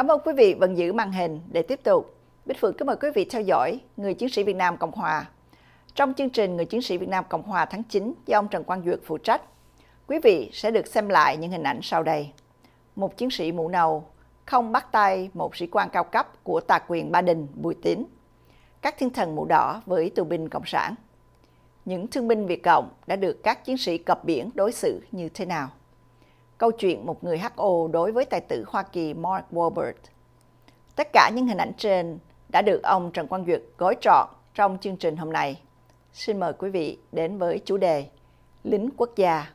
Cảm ơn quý vị vẫn giữ màn hình để tiếp tục. Bích Phượng kính mời quý vị theo dõi Người Chiến sĩ Việt Nam Cộng Hòa. Trong chương trình Người Chiến sĩ Việt Nam Cộng Hòa tháng 9 do ông Trần Quang Duyệt phụ trách, quý vị sẽ được xem lại những hình ảnh sau đây. Một chiến sĩ mũ nầu không bắt tay một sĩ quan cao cấp của tà quyền Ba Đình Bùi Tín. Các thiên thần mũ đỏ với tù binh Cộng sản. Những thương binh Việt Cộng đã được các chiến sĩ cập biển đối xử như thế nào? câu chuyện một người HO đối với tài tử Hoa Kỳ Mark Wahlberg. Tất cả những hình ảnh trên đã được ông Trần Quang Duyệt gói trọn trong chương trình hôm nay. Xin mời quý vị đến với chủ đề Lính quốc gia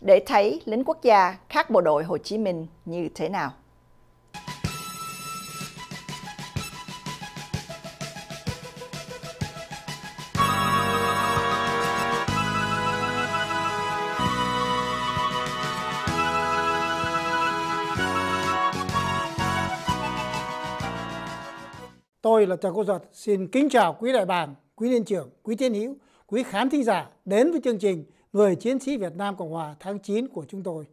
để thấy lính quốc gia khác bộ đội Hồ Chí Minh như thế nào. Tôi là Trần cô Duật xin kính chào quý đại bàng, quý liên trưởng, quý tiến hữu, quý khán thính giả đến với chương trình Người chiến sĩ Việt Nam Cộng Hòa tháng 9 của chúng tôi.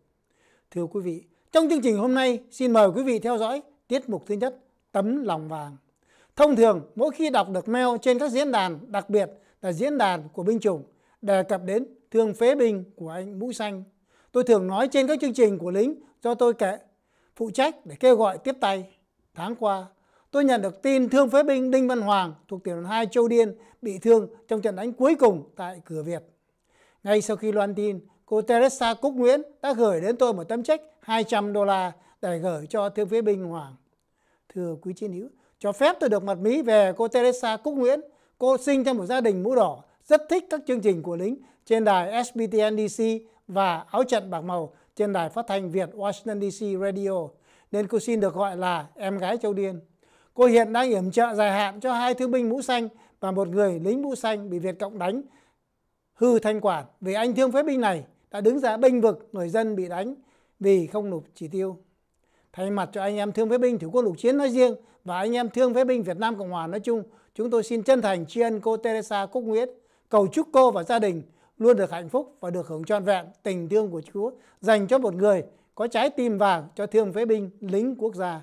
Thưa quý vị, trong chương trình hôm nay xin mời quý vị theo dõi tiết mục thứ nhất Tấm lòng vàng. Thông thường mỗi khi đọc được mail trên các diễn đàn, đặc biệt là diễn đàn của binh chủng đề cập đến thương phế binh của anh Mũ Xanh. Tôi thường nói trên các chương trình của lính do tôi kể phụ trách để kêu gọi tiếp tay. Tháng qua, Tôi nhận được tin thương phế binh Đinh Văn Hoàng thuộc tiểu đoàn 2 Châu Điên bị thương trong trận đánh cuối cùng tại cửa Việt. Ngay sau khi loan tin, cô Teresa Cúc Nguyễn đã gửi đến tôi một tấm check 200 đô la để gửi cho thương phế binh Hoàng. Thưa quý chiến hữu, cho phép tôi được mặt Mỹ về cô Teresa Cúc Nguyễn. Cô sinh trong một gia đình mũ đỏ, rất thích các chương trình của lính trên đài SBTN DC và áo trận bạc màu trên đài phát thanh Việt Washington DC Radio. Nên cô xin được gọi là em gái Châu Điên. Cô hiện đang yểm trợ dài hạn cho hai thương binh mũ xanh và một người lính mũ xanh bị Việt Cộng đánh hư thanh quản vì anh thương phế binh này đã đứng ra bênh vực người dân bị đánh vì không nộp chỉ tiêu. Thay mặt cho anh em thương phế binh Thủ quân lục chiến nói riêng và anh em thương phế binh Việt Nam Cộng hòa nói chung, chúng tôi xin chân thành tri ân cô Teresa Cúc Nguyễn, cầu chúc cô và gia đình luôn được hạnh phúc và được hưởng trọn vẹn tình thương của Chúa dành cho một người có trái tim vàng cho thương phế binh lính quốc gia.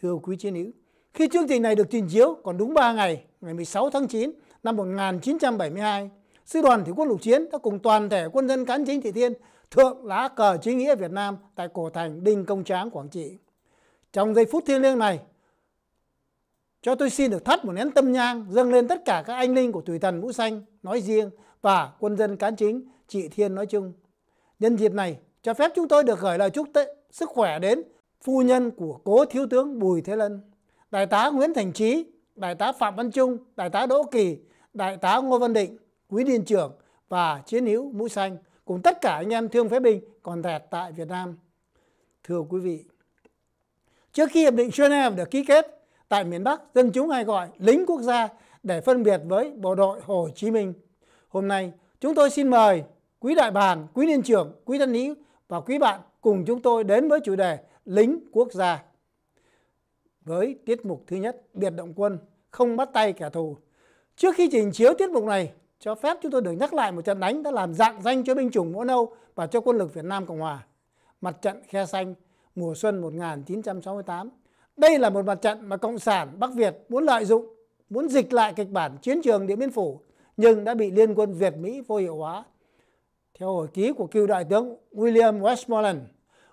Thưa quý chiến hữu, khi chương trình này được trình chiếu còn đúng 3 ngày, ngày 16 tháng 9 năm 1972, Sư đoàn Thủy quân lục chiến đã cùng toàn thể quân dân cán chính Thị Thiên thượng lá cờ chính nghĩa Việt Nam tại cổ thành Đinh Công Tráng, Quảng Trị. Trong giây phút thiêng liêng này, cho tôi xin được thắt một nén tâm nhang dâng lên tất cả các anh linh của Tùy Thần Mũ Xanh nói riêng và quân dân cán chính Trị Thiên nói chung. Nhân dịp này, cho phép chúng tôi được gửi lời chúc tệ sức khỏe đến phu nhân của cố thiếu tướng Bùi Thế Lân. Đại tá Nguyễn Thành Trí, Đại tá Phạm Văn Trung, Đại tá Đỗ Kỳ, Đại tá Ngô Văn Định, Quý Điền Trưởng và Chiến hữu mũi Xanh cùng tất cả anh em thương phế binh còn tẹt tại Việt Nam. Thưa quý vị, trước khi Hiệp định Geneva được ký kết, tại miền Bắc dân chúng hay gọi lính quốc gia để phân biệt với bộ đội Hồ Chí Minh. Hôm nay chúng tôi xin mời quý đại bàn, quý liên trưởng, quý thân hữu và quý bạn cùng chúng tôi đến với chủ đề lính quốc gia với tiết mục thứ nhất biệt động quân không bắt tay kẻ thù trước khi trình chiếu tiết mục này cho phép chúng tôi được nhắc lại một trận đánh đã làm dạng danh cho binh chủng mỗ nâu và cho quân lực Việt Nam Cộng Hòa mặt trận khe xanh mùa xuân 1968 đây là một mặt trận mà Cộng sản Bắc Việt muốn lợi dụng muốn dịch lại kịch bản chiến trường Điện Biên Phủ nhưng đã bị liên quân Việt Mỹ vô hiệu hóa theo hồi ký của cựu đại tướng William Westmoreland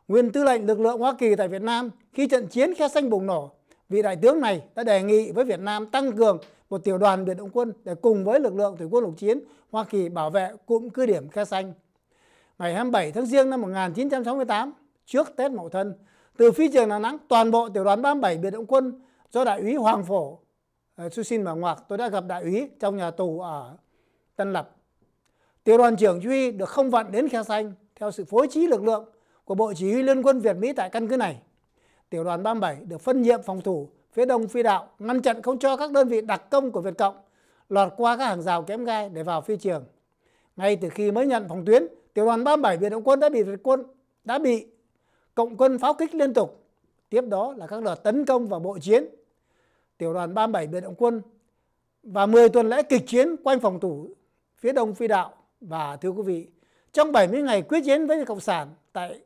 nguyên tư lệnh lực lượng Hoa Kỳ tại Việt Nam khi trận chiến khe xanh bùng nổ vị đại tướng này đã đề nghị với Việt Nam tăng cường một tiểu đoàn biệt động quân để cùng với lực lượng thủy quân lục chiến Hoa Kỳ bảo vệ cụm cứ điểm Khe Xanh. Ngày 27 tháng Giêng năm 1968, trước Tết Mậu Thân, từ phi trường Đà Nẵng, toàn bộ tiểu đoàn 37 biệt động quân do đại úy Hoàng Phổ Su ờ, Xin mở ngoặc, tôi đã gặp đại úy trong nhà tù ở Tân Lập. Tiểu đoàn trưởng chỉ huy được không vận đến Khe Xanh theo sự phối trí lực lượng của Bộ Chỉ huy Liên quân Việt Mỹ tại căn cứ này tiểu đoàn 37 được phân nhiệm phòng thủ phía đông phi đạo, ngăn chặn không cho các đơn vị đặc công của Việt Cộng lọt qua các hàng rào kém gai để vào phi trường. Ngay từ khi mới nhận phòng tuyến, tiểu đoàn 37 Việt động quân đã bị Việt quân đã bị cộng quân pháo kích liên tục. Tiếp đó là các đợt tấn công vào bộ chiến. Tiểu đoàn 37 Việt động quân và 10 tuần lễ kịch chiến quanh phòng thủ phía đông phi đạo và thưa quý vị, trong 70 ngày quyết chiến với Cộng sản tại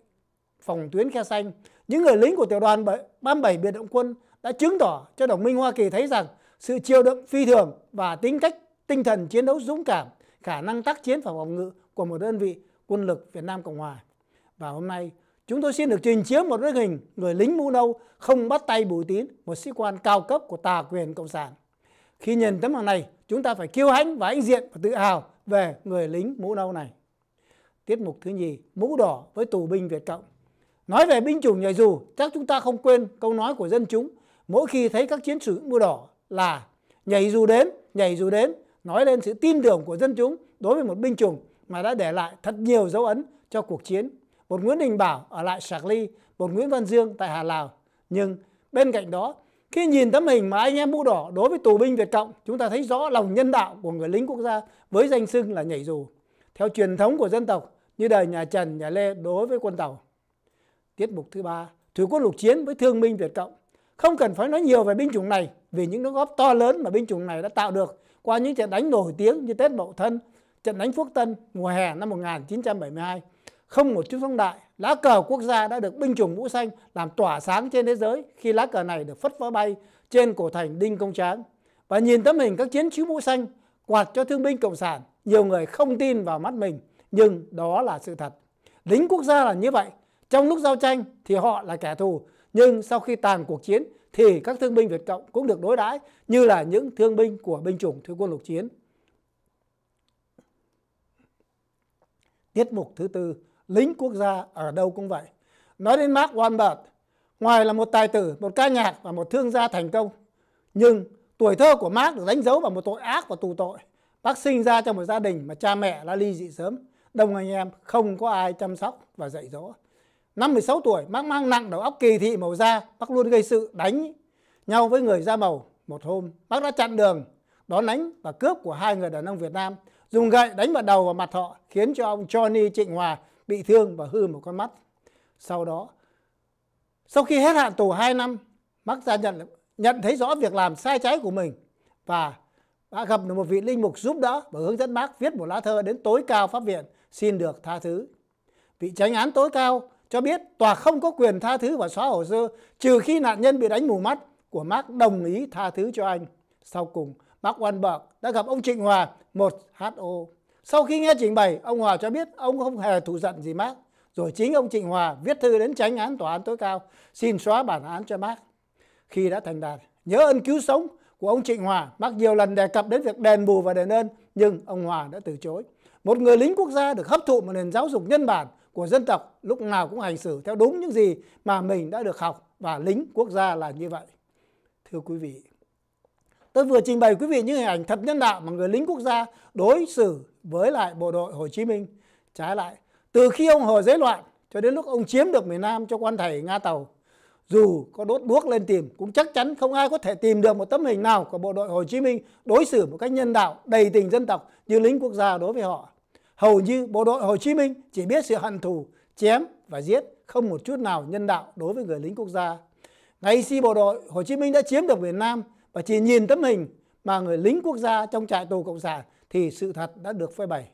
phòng tuyến khe xanh. Những người lính của tiểu đoàn 37 biệt động quân đã chứng tỏ cho đồng minh Hoa Kỳ thấy rằng sự chiêu đựng phi thường và tính cách tinh thần chiến đấu dũng cảm, khả năng tác chiến và phòng ngự của một đơn vị quân lực Việt Nam Cộng Hòa. Và hôm nay, chúng tôi xin được trình chiếu một bức hình người lính mũ nâu không bắt tay Bùi Tín, một sĩ quan cao cấp của tà quyền Cộng sản. Khi nhìn tấm hình này, chúng ta phải kiêu hãnh và anh diện và tự hào về người lính mũ nâu này. Tiết mục thứ nhì, mũ đỏ với tù binh Việt Cộng. Nói về binh chủng nhảy dù, chắc chúng ta không quên câu nói của dân chúng mỗi khi thấy các chiến sĩ mưa đỏ là nhảy dù đến, nhảy dù đến, nói lên sự tin tưởng của dân chúng đối với một binh chủng mà đã để lại thật nhiều dấu ấn cho cuộc chiến. Một Nguyễn Đình Bảo ở lại Sạc Ly, một Nguyễn Văn Dương tại Hà Lào. Nhưng bên cạnh đó, khi nhìn tấm hình mà anh em mũ đỏ đối với tù binh Việt Cộng, chúng ta thấy rõ lòng nhân đạo của người lính quốc gia với danh xưng là nhảy dù. Theo truyền thống của dân tộc, như đời nhà Trần, nhà Lê đối với quân Tàu tiết mục thứ ba thủy quân lục chiến với thương binh việt cộng không cần phải nói nhiều về binh chủng này vì những đóng góp to lớn mà binh chủng này đã tạo được qua những trận đánh nổi tiếng như Tết Mậu Thân, trận đánh Phước Tân mùa hè năm 1972. Không một chút phóng đại, lá cờ quốc gia đã được binh chủng mũ xanh làm tỏa sáng trên thế giới khi lá cờ này được phất phơ bay trên cổ thành Đinh Công Tráng. Và nhìn tấm hình các chiến sĩ mũ xanh quạt cho thương binh Cộng sản, nhiều người không tin vào mắt mình, nhưng đó là sự thật. Lính quốc gia là như vậy, trong lúc giao tranh thì họ là kẻ thù, nhưng sau khi tàn cuộc chiến thì các thương binh Việt Cộng cũng được đối đãi như là những thương binh của binh chủng thuế quân lục chiến. Tiết mục thứ tư, lính quốc gia ở đâu cũng vậy. Nói đến Mark Wahlberg, ngoài là một tài tử, một ca nhạc và một thương gia thành công, nhưng tuổi thơ của Mark được đánh dấu vào một tội ác và tù tội. Bác sinh ra trong một gia đình mà cha mẹ đã ly dị sớm, đông anh em không có ai chăm sóc và dạy dỗ năm 16 tuổi mang mang nặng đầu óc kỳ thị màu da bác luôn gây sự đánh nhau với người da màu một hôm bác đã chặn đường đón đánh và cướp của hai người đàn ông Việt Nam dùng gậy đánh vào đầu và mặt họ khiến cho ông Johnny Trịnh Hòa bị thương và hư một con mắt sau đó sau khi hết hạn tù 2 năm bác ra nhận nhận thấy rõ việc làm sai trái của mình và đã gặp được một vị linh mục giúp đỡ và hướng dẫn bác viết một lá thơ đến tối cao pháp viện xin được tha thứ. Vị tránh án tối cao cho biết tòa không có quyền tha thứ và xóa hồ sơ trừ khi nạn nhân bị đánh mù mắt của Mark đồng ý tha thứ cho anh. Sau cùng, Mark Wahlberg đã gặp ông Trịnh Hòa, một HO. Sau khi nghe trình bày, ông Hòa cho biết ông không hề thù giận gì Mark. Rồi chính ông Trịnh Hòa viết thư đến tránh án tòa án tối cao xin xóa bản án cho Mark. Khi đã thành đạt, nhớ ơn cứu sống của ông Trịnh Hòa, Mark nhiều lần đề cập đến việc đền bù và đền ơn, nhưng ông Hòa đã từ chối. Một người lính quốc gia được hấp thụ một nền giáo dục nhân bản của dân tộc lúc nào cũng hành xử theo đúng những gì mà mình đã được học và lính quốc gia là như vậy. Thưa quý vị, tôi vừa trình bày quý vị những hình ảnh thật nhân đạo mà người lính quốc gia đối xử với lại bộ đội Hồ Chí Minh. Trái lại, từ khi ông Hồ dấy loạn cho đến lúc ông chiếm được miền Nam cho quan thầy Nga Tàu, dù có đốt đuốc lên tìm cũng chắc chắn không ai có thể tìm được một tấm hình nào của bộ đội Hồ Chí Minh đối xử một cách nhân đạo đầy tình dân tộc như lính quốc gia đối với họ. Hầu như bộ đội Hồ Chí Minh chỉ biết sự hận thù, chém và giết, không một chút nào nhân đạo đối với người lính quốc gia. Ngay khi bộ đội Hồ Chí Minh đã chiếm được Việt Nam và chỉ nhìn tấm hình mà người lính quốc gia trong trại tù Cộng sản thì sự thật đã được phơi bày.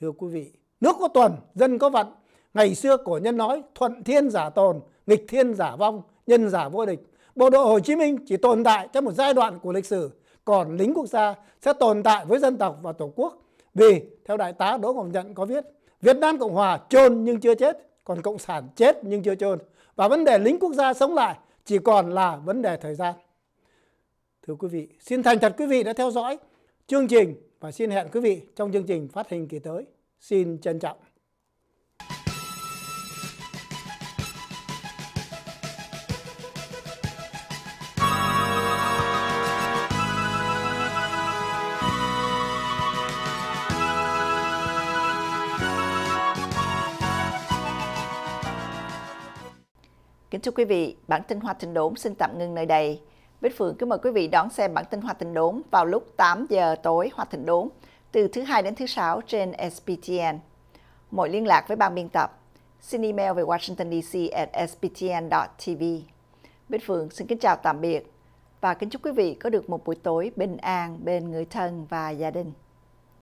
Thưa quý vị, nước có tuần, dân có vận. Ngày xưa cổ nhân nói thuận thiên giả tồn, nghịch thiên giả vong, nhân giả vô địch. Bộ đội Hồ Chí Minh chỉ tồn tại trong một giai đoạn của lịch sử, còn lính quốc gia sẽ tồn tại với dân tộc và tổ quốc vì theo đại tá Đỗ Ngọc Nhận có viết, Việt Nam Cộng Hòa chôn nhưng chưa chết, còn Cộng sản chết nhưng chưa chôn. Và vấn đề lính quốc gia sống lại chỉ còn là vấn đề thời gian. Thưa quý vị, xin thành thật quý vị đã theo dõi chương trình và xin hẹn quý vị trong chương trình phát hình kỳ tới. Xin trân trọng. Kính thưa quý vị, bản tin Hoa Thịnh Đốn xin tạm ngưng nơi đây. Bích Phượng kính mời quý vị đón xem bản tin Hoa Thịnh Đốn vào lúc 8 giờ tối Hoa Thịnh Đốn từ thứ hai đến thứ sáu trên SPTN. Mọi liên lạc với ban biên tập, xin email về Washington DC at sptn.tv. Bích Phượng xin kính chào tạm biệt và kính chúc quý vị có được một buổi tối bình an bên người thân và gia đình.